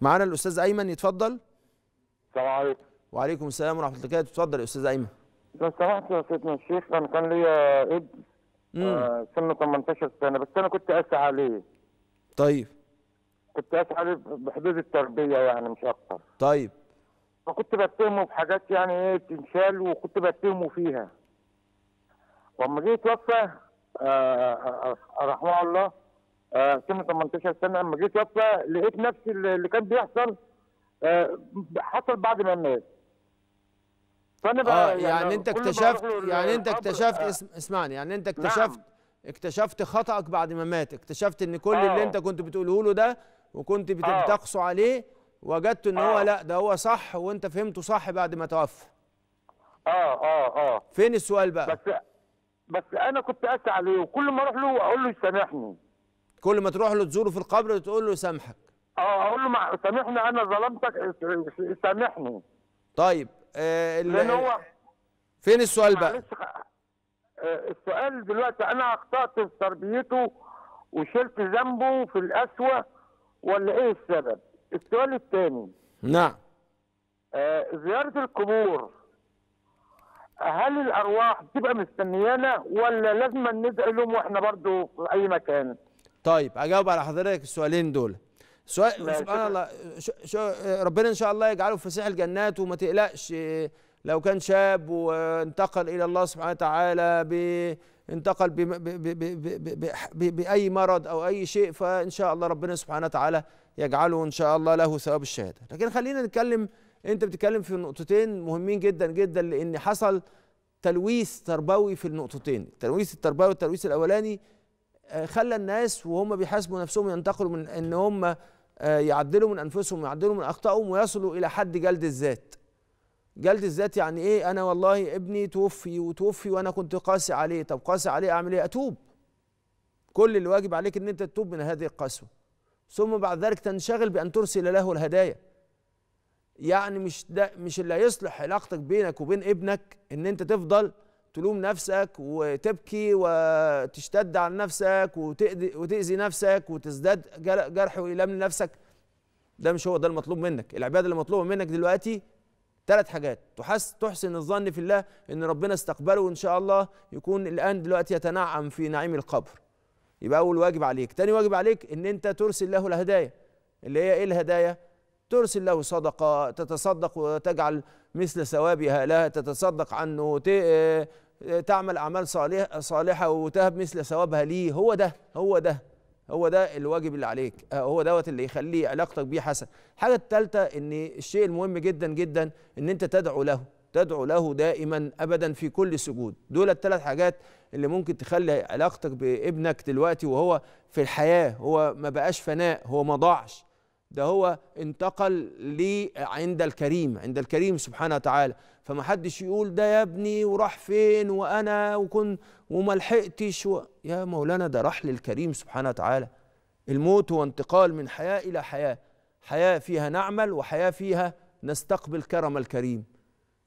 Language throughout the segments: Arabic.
معانا الاستاذ ايمن يتفضل السلام عليكم وعليكم السلام ورحمه الله وبركاته اتفضل يا استاذ ايمن لو سمحت يا سيدنا الشيخ انا كان ليا ابن آه سنه 18 سنه بس انا كنت قاسي عليه طيب كنت قاسي عليه بحدود التربيه يعني مش اكتر طيب فكنت بتهمه بحاجات يعني ايه تنشال وكنت بتهمه فيها واما جه يتوفى آه،, آه،, آه رحمه الله سنه 18 سنه لما جيت وفى لقيت نفسي اللي كان بيحصل آه، حصل بعد ما مات فانا بقى آه يعني, يعني انت اكتشفت يعني انت اكتشفت آه. اسم اسمعني يعني انت نعم. اكتشفت نعم. اكتشفت خطأك بعد ما مات اكتشفت ان كل آه. اللي انت كنت بتقوله له ده وكنت آه. بتنتقصه آه. عليه وجدت ان آه. هو لا ده هو صح وانت فهمته صح بعد ما توفى اه اه اه فين السؤال بقى بس بس انا كنت قاسي عليه وكل ما اروح له اقول له يسامحني كل ما تروح له تزوره في القبر تقول له سامحك اه اقول له سامحني انا ظلمتك سامحني طيب آه لان هو فين السؤال بقى؟ آه، السؤال دلوقتي انا اخطات في تربيته وشلت ذنبه في القسوه ولا ايه السبب؟ السؤال الثاني نعم آه زياره القبور هل الارواح بتبقى مستنيانا ولا لازم ندعي لهم واحنا برضو في اي مكان؟ طيب اجاوب على حضرتك السؤالين دول سؤال سبحان الله شو شو ربنا ان شاء الله يجعله في فسيح الجنات وما تقلقش لو كان شاب وانتقل الى الله سبحانه وتعالى ب... انتقل ب... ب... ب... ب... ب... ب... باي مرض او اي شيء فان شاء الله ربنا سبحانه وتعالى يجعله ان شاء الله له ثواب الشهاده لكن خلينا نتكلم انت بتتكلم في نقطتين مهمين جدا جدا لان حصل تلويث تربوي في النقطتين التلويث التربوي والتلويث الاولاني آه، خلى الناس وهم بيحاسبوا نفسهم ينتقلوا من ان هم آه، يعدلوا من انفسهم ويعدلوا من اخطائهم ويصلوا الى حد جلد الذات جلد الذات يعني ايه انا والله ابني توفي وتوفي وانا كنت قاسي عليه طب قاسي عليه اعمل ايه اتوب كل اللي واجب عليك ان انت تتوب من هذه القسوه ثم بعد ذلك تنشغل بان ترسل له الهدايا يعني مش ده مش اللي هيصلح علاقتك بينك وبين ابنك ان انت تفضل تلوم نفسك وتبكي وتشتد على نفسك وتأذي نفسك وتزداد جرح وإلام لنفسك ده مش هو ده المطلوب منك العبادة اللي مطلوبة منك دلوقتي ثلاث حاجات تحس تحسن الظن في الله ان ربنا استقبله وان شاء الله يكون الان دلوقتي يتنعم في نعيم القبر يبقى اول واجب عليك تاني واجب عليك ان انت ترسل له الهدايا اللي هي ايه الهدايا ترسل له صدقه تتصدق وتجعل مثل ثوابها لها تتصدق عنه آه، تعمل أعمال صالحة وتهب مثل ثوابها ليه هو ده هو ده هو ده الواجب اللي عليك آه، هو دوت اللي يخلي علاقتك بيه حسن الحاجة الثالثة ان الشيء المهم جدا جدا ان انت تدعو له تدعو له دائما ابدا في كل سجود دول الثلاث حاجات اللي ممكن تخلي علاقتك بابنك دلوقتي وهو في الحياة هو ما بقاش فناء هو ما ضاعش ده هو انتقل لي عند الكريم عند الكريم سبحانه وتعالى فما حدش يقول ده يا ابني وراح فين وانا وكن وما لحقتش و... يا مولانا ده راح للكريم سبحانه وتعالى الموت هو انتقال من حياه الى حياه حياه فيها نعمل وحياه فيها نستقبل كرم الكريم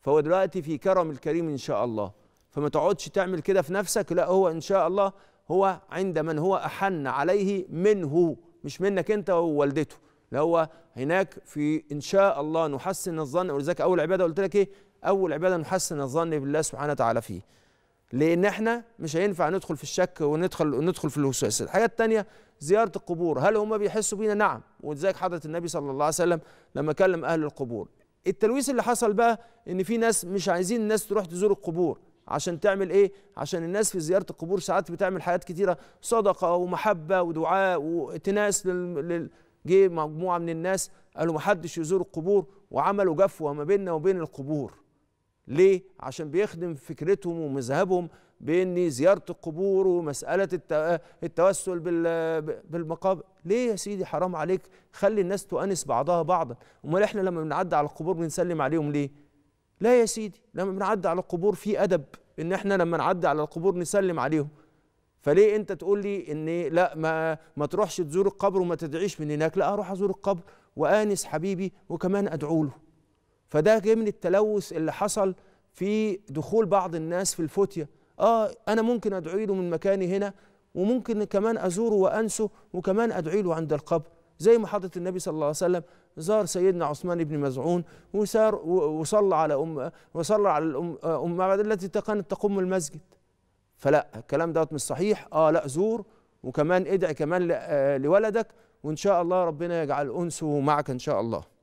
فهو دلوقتي في كرم الكريم ان شاء الله فما تقعدش تعمل كده في نفسك لا هو ان شاء الله هو عند من هو احن عليه منه مش منك انت ووالدته اللي هو هناك في ان شاء الله نحسن الظن ولذلك اول عباده قلت لك ايه اول عباده نحسن الظن بالله سبحانه وتعالى فيه لان احنا مش هينفع ندخل في الشك وندخل ندخل في الوسواس الحاجه الثانيه زياره القبور هل هم بيحسوا بينا نعم ولذلك حضره النبي صلى الله عليه وسلم لما كلم اهل القبور التلويث اللي حصل بقى ان في ناس مش عايزين الناس تروح تزور القبور عشان تعمل ايه عشان الناس في زياره القبور ساعات بتعمل حاجات كتيره صدقه ومحبه ودعاء واتناس لل... لل... جه مجموعه من الناس قالوا محدش يزور القبور وعملوا جفوه ما بيننا وبين القبور ليه عشان بيخدم فكرتهم ومذهبهم بان زياره القبور ومساله التوسل بالمقابر ليه يا سيدي حرام عليك خلي الناس تؤنس بعضها بعضا امال احنا لما بنعدي على القبور بنسلم عليهم ليه لا يا سيدي لما بنعدي على القبور في ادب ان احنا لما نعدي على القبور نسلم عليهم فليه انت تقول لي ان لا ما ما تروحش تزور القبر وما تدعيش من هناك لا اروح ازور القبر وانس حبيبي وكمان ادعو له فده جه من التلوث اللي حصل في دخول بعض الناس في الفتيه اه انا ممكن ادعي له من مكاني هنا وممكن كمان ازوره وانسه وكمان ادعي له عند القبر زي ما حضره النبي صلى الله عليه وسلم زار سيدنا عثمان بن مزعون وسار وصلى على ام وصلى على الام, آه، التي كانت تقوم المسجد فلا الكلام دوت مش صحيح اه لا زور وكمان ادعي كمان آه، لولدك وان شاء الله ربنا يجعل انسه معك ان شاء الله